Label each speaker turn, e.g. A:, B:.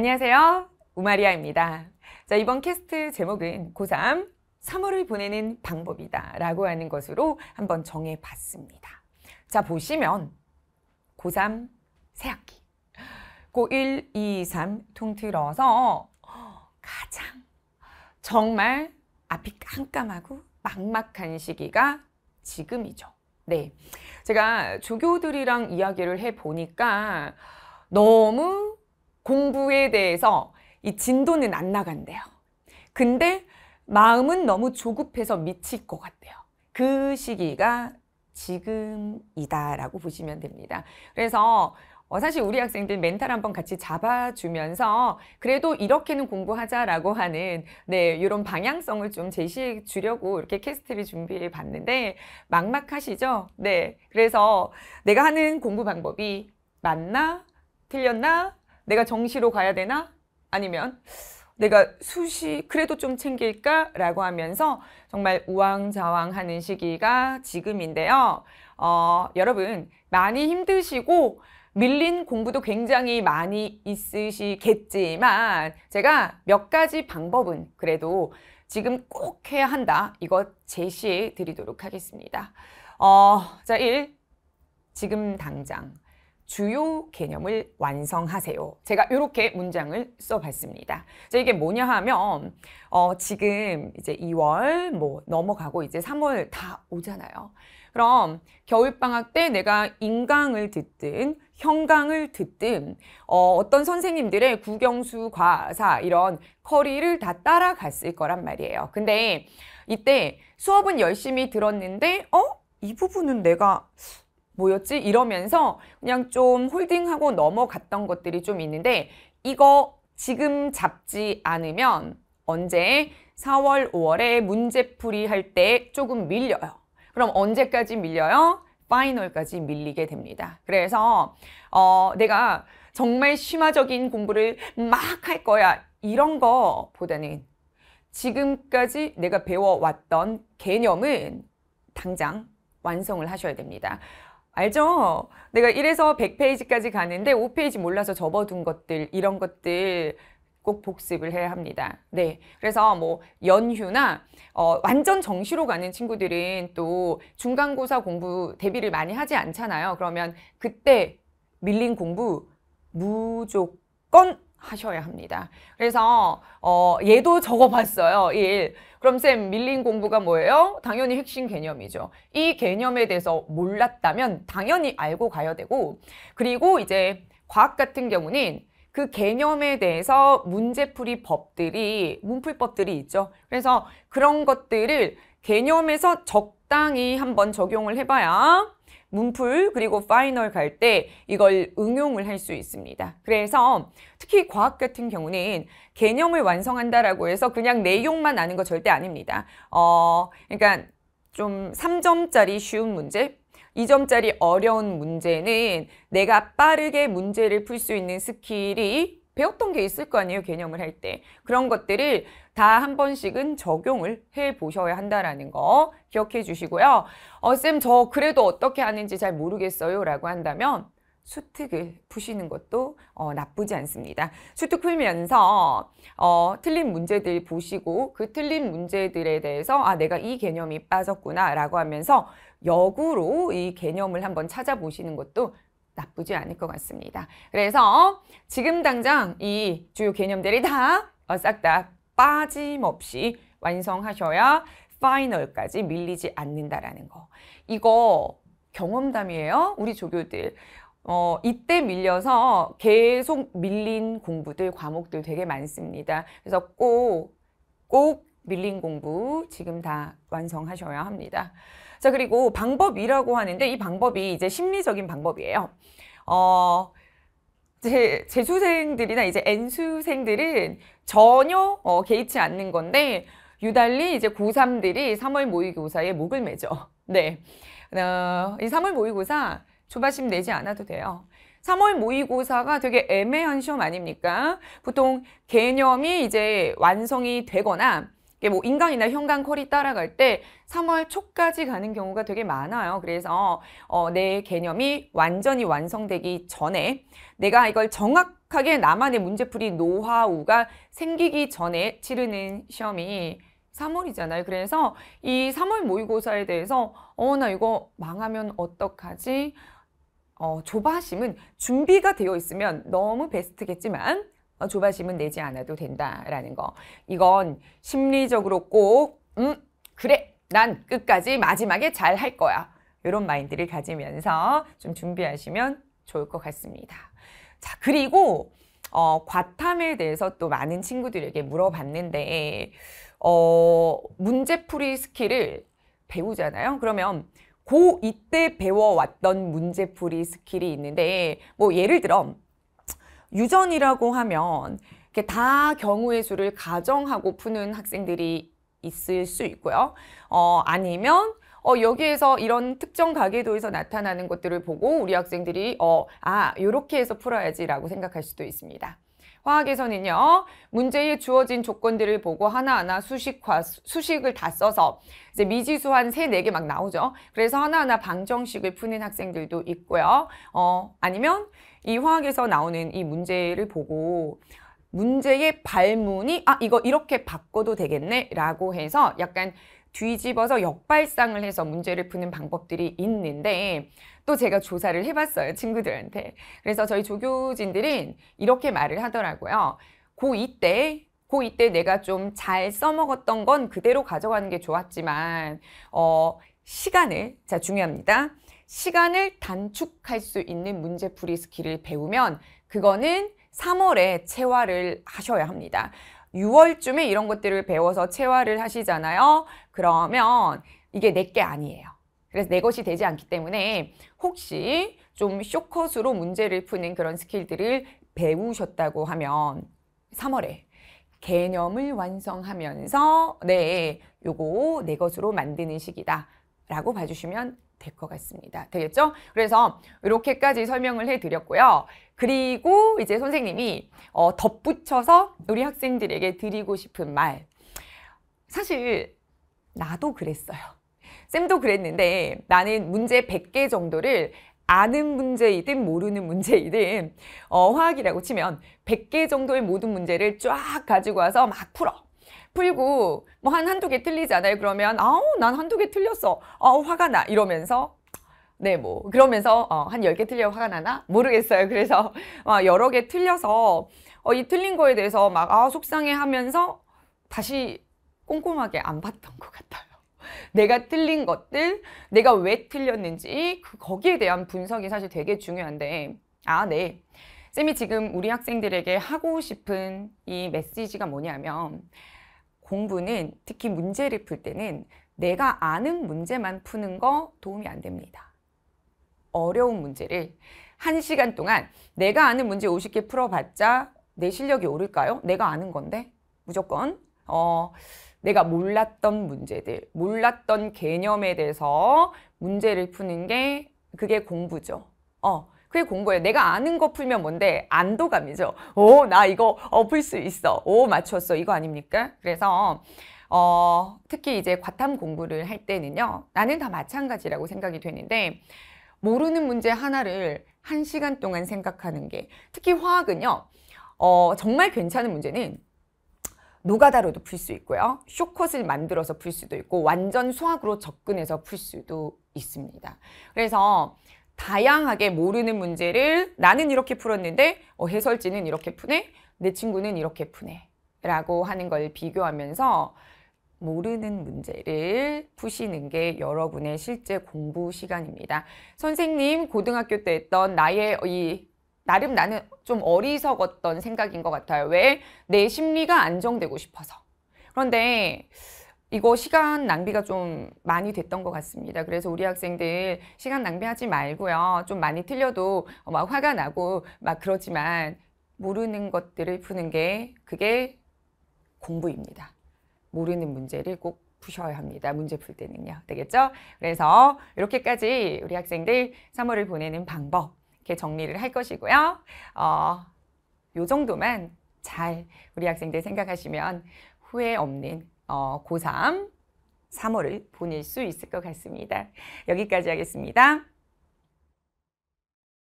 A: 안녕하세요. 우마리아입니다. 자, 이번 캐스트 제목은 고3 3월을 보내는 방법이다 라고 하는 것으로 한번 정해봤습니다. 자, 보시면 고3 새학기 고1, 2, 3 통틀어서 가장 정말 앞이 깜깜하고 막막한 시기가 지금이죠. 네. 제가 조교들이랑 이야기를 해보니까 너무 공부에 대해서 이 진도는 안 나간대요. 근데 마음은 너무 조급해서 미칠 것 같대요. 그 시기가 지금이다라고 보시면 됩니다. 그래서 어, 사실 우리 학생들 멘탈 한번 같이 잡아주면서 그래도 이렇게는 공부하자라고 하는 네 이런 방향성을 좀 제시해 주려고 이렇게 캐스트를 준비해 봤는데 막막하시죠? 네 그래서 내가 하는 공부 방법이 맞나 틀렸나 내가 정시로 가야 되나? 아니면 내가 수시 그래도 좀 챙길까라고 하면서 정말 우왕좌왕하는 시기가 지금인데요. 어, 여러분 많이 힘드시고 밀린 공부도 굉장히 많이 있으시겠지만 제가 몇 가지 방법은 그래도 지금 꼭 해야 한다. 이거 제시해 드리도록 하겠습니다. 어, 자, 1. 지금 당장. 주요 개념을 완성하세요. 제가 이렇게 문장을 써봤습니다. 자, 이게 뭐냐 하면 어, 지금 이제 2월 뭐 넘어가고 이제 3월 다 오잖아요. 그럼 겨울방학 때 내가 인강을 듣든 형강을 듣든 어, 어떤 선생님들의 국영수, 과사 이런 커리를 다 따라갔을 거란 말이에요. 근데 이때 수업은 열심히 들었는데 어? 이 부분은 내가 뭐였지? 이러면서 그냥 좀 홀딩하고 넘어갔던 것들이 좀 있는데 이거 지금 잡지 않으면 언제 4월, 5월에 문제풀이 할 때 조금 밀려요. 그럼 언제까지 밀려요? 파이널까지 밀리게 됩니다. 그래서 어, 내가 정말 심화적인 공부를 막 할 거야 이런 거보다는 지금까지 내가 배워왔던 개념은 당장 완성을 하셔야 됩니다. 알죠? 내가 1에서 100페이지까지 가는데 5페이지 몰라서 접어둔 것들, 이런 것들 꼭 복습을 해야 합니다. 네. 그래서 뭐 연휴나 어, 완전 정시로 가는 친구들은 또 중간고사 공부 대비를 많이 하지 않잖아요. 그러면 그때 밀린 공부 무조건 하셔야 합니다. 그래서 어, 얘도 적어봤어요. 1. 그럼 쌤 밀린 공부가 뭐예요? 당연히 핵심 개념이죠. 이 개념에 대해서 몰랐다면 당연히 알고 가야 되고 그리고 이제 과학 같은 경우는 그 개념에 대해서 문제풀이 법들이 문풀법들이 있죠. 그래서 그런 것들을 개념에서 적당히 한번 적용을 해봐야 문풀 그리고 파이널 갈 때 이걸 응용을 할 수 있습니다. 그래서 특히 과학 같은 경우는 개념을 완성한다라고 해서 그냥 내용만 아는 거 절대 아닙니다. 어, 그러니까 좀 3점짜리 쉬운 문제, 2점짜리 어려운 문제는 내가 빠르게 문제를 풀 수 있는 스킬이 배웠던 게 있을 거 아니에요. 개념을 할 때. 그런 것들을 다 한 번씩은 적용을 해 보셔야 한다라는 거 기억해 주시고요. 어, 쌤, 저 그래도 어떻게 하는지 잘 모르겠어요. 라고 한다면 수특을 푸시는 것도 어, 나쁘지 않습니다. 수특 풀면서 어, 틀린 문제들 보시고 그 틀린 문제들에 대해서 아 내가 이 개념이 빠졌구나 라고 하면서 역으로 이 개념을 한번 찾아보시는 것도 나쁘지 않을 것 같습니다. 그래서 지금 당장 이 주요 개념들이 다 싹 다 빠짐없이 완성하셔야 파이널까지 밀리지 않는다라는 거. 이거 경험담이에요. 우리 조교들. 어, 이때 밀려서 계속 밀린 공부들, 과목들 되게 많습니다. 그래서 꼭, 꼭 밀린 공부 지금 다 완성하셔야 합니다. 자, 그리고 방법이라고 하는데 이 방법이 이제 심리적인 방법이에요. 어, 제, 재수생들이나 이제 N수생들은 전혀 어, 개의치 않는 건데 유달리 이제 고3들이 3월 모의고사에 목을 매죠. 네. 어, 이 3월 모의고사 조바심 내지 않아도 돼요. 3월 모의고사가 되게 애매한 시험 아닙니까? 보통 개념이 이제 완성이 되거나 뭐 인강이나 현강 컬이 따라갈 때 3월 초까지 가는 경우가 되게 많아요. 그래서 어, 내 개념이 완전히 완성되기 전에 내가 이걸 정확하게 나만의 문제풀이 노하우가 생기기 전에 치르는 시험이 3월이잖아요. 그래서 이 3월 모의고사에 대해서 어 나 이거 망하면 어떡하지? 어, 조바심은 준비가 되어 있으면 너무 베스트겠지만 어, 조바심은 내지 않아도 된다라는 거. 이건 심리적으로 꼭, 음, 그래, 난 끝까지 마지막에 잘 할 거야. 이런 마인드를 가지면서 좀 준비하시면 좋을 것 같습니다. 자, 그리고, 어, 과탐에 대해서 또 많은 친구들에게 물어봤는데, 어, 문제풀이 스킬을 배우잖아요. 그러면 고이때 배워왔던 문제풀이 스킬이 있는데, 뭐 예를 들어, 유전이라고 하면 이렇게 다 경우의 수를 가정하고 푸는 학생들이 있을 수 있고요. 어, 아니면 어, 여기에서 이런 특정 가계도에서 나타나는 것들을 보고 우리 학생들이 어, 아, 요렇게 해서 풀어야지라고 생각할 수도 있습니다. 화학에서는요, 문제에 주어진 조건들을 보고 하나하나 수식과 수식을 다 써서 이제 미지수 한 세 네 개 막 나오죠. 그래서 하나하나 방정식을 푸는 학생들도 있고요. 어, 아니면 이 화학에서 나오는 이 문제를 보고 문제의 발문이 아 이거 이렇게 바꿔도 되겠네 라고 해서 약간 뒤집어서 역발상을 해서 문제를 푸는 방법들이 있는데 또 제가 조사를 해봤어요 친구들한테 그래서 저희 조교진들은 이렇게 말을 하더라고요 고2 때고이때 내가 좀 잘 써먹었던 건 그대로 가져가는 게 좋았지만 어 시간을 자 중요합니다 시간을 단축할 수 있는 문제풀이 스킬을 배우면 그거는 3월에 채화를 하셔야 합니다. 6월쯤에 이런 것들을 배워서 채화를 하시잖아요. 그러면 이게 내게 네 아니에요. 그래서 내 네 것이 되지 않기 때문에 혹시 좀 쇼컷으로 문제를 푸는 그런 스킬들을 배우셨다고 하면 3월에 개념을 완성하면서 네, 요거 내 네 것으로 만드는 시기다 라고 봐주시면 될것 같습니다. 되겠죠? 그래서 이렇게까지 설명을 해드렸고요. 그리고 이제 선생님이 어, 덧붙여서 우리 학생들에게 드리고 싶은 말. 사실 나도 그랬어요. 쌤도 그랬는데 나는 문제 100개 정도를 아는 문제이든 모르는 문제이든 어, 화학이라고 치면 100개 정도의 모든 문제를 쫙 가지고 와서 막 풀어. 풀고 뭐 한 한두 개 틀리지 않아요? 그러면 아우 난 한두 개 틀렸어. 아우 화가 나 이러면서 네, 뭐 그러면서 어, 한 10개 틀려 화가 나나? 모르겠어요. 그래서 막 여러 개 틀려서 어, 이 틀린 거에 대해서 막 아, 속상해 하면서 다시 꼼꼼하게 안 봤던 것 같아요. 내가 틀린 것들, 내가 왜 틀렸는지 그 거기에 대한 분석이 사실 되게 중요한데 아, 네. 쌤이 지금 우리 학생들에게 하고 싶은 이 메시지가 뭐냐면 공부는 특히 문제를 풀 때는 내가 아는 문제만 푸는 거 도움이 안 됩니다. 어려운 문제를 한시간 동안 내가 아는 문제 50개 풀어봤자 내 실력이 오를까요? 내가 아는 건데 무조건 어, 내가 몰랐던 문제들, 몰랐던 개념에 대해서 문제를 푸는 게 그게 공부죠. 어, 그게 공부예요. 내가 아는 거 풀면 뭔데? 안도감이죠. 오, 나 이거 어, 풀수 있어. 오, 맞췄어. 이거 아닙니까? 그래서 어, 특히 이제 과탐 공부를 할 때는요. 나는 다 마찬가지라고 생각이 되는데 모르는 문제 하나를 한시간 동안 생각하는 게 특히 화학은요. 어, 정말 괜찮은 문제는 노가다로도 풀 수 있고요. 쇼컷을 만들어서 풀 수도 있고 완전 수학으로 접근해서 풀 수도 있습니다. 그래서 다양하게 모르는 문제를 나는 이렇게 풀었는데 어, 해설지는 이렇게 푸네 내 친구는 이렇게 푸네 라고 하는 걸 비교하면서 모르는 문제를 푸시는 게 여러분의 실제 공부 시간입니다. 선생님 고등학교 때 했던 나의 이 나름 나는 좀 어리석었던 생각인 것 같아요. 왜? 내 심리가 안정되고 싶어서. 그런데 이거 시간 낭비가 좀 많이 됐던 것 같습니다. 그래서 우리 학생들 시간 낭비하지 말고요. 좀 많이 틀려도 막 화가 나고 막 그러지만 모르는 것들을 푸는 게 그게 공부입니다. 모르는 문제를 꼭 푸셔야 합니다. 문제 풀 때는요. 되겠죠? 그래서 이렇게까지 우리 학생들 3월을 보내는 방법 이렇게 정리를 할 것이고요. 어, 요 정도만 잘 우리 학생들 생각하시면 후회 없는 어, 고3 3월을 보낼 수 있을 것 같습니다. 여기까지 하겠습니다.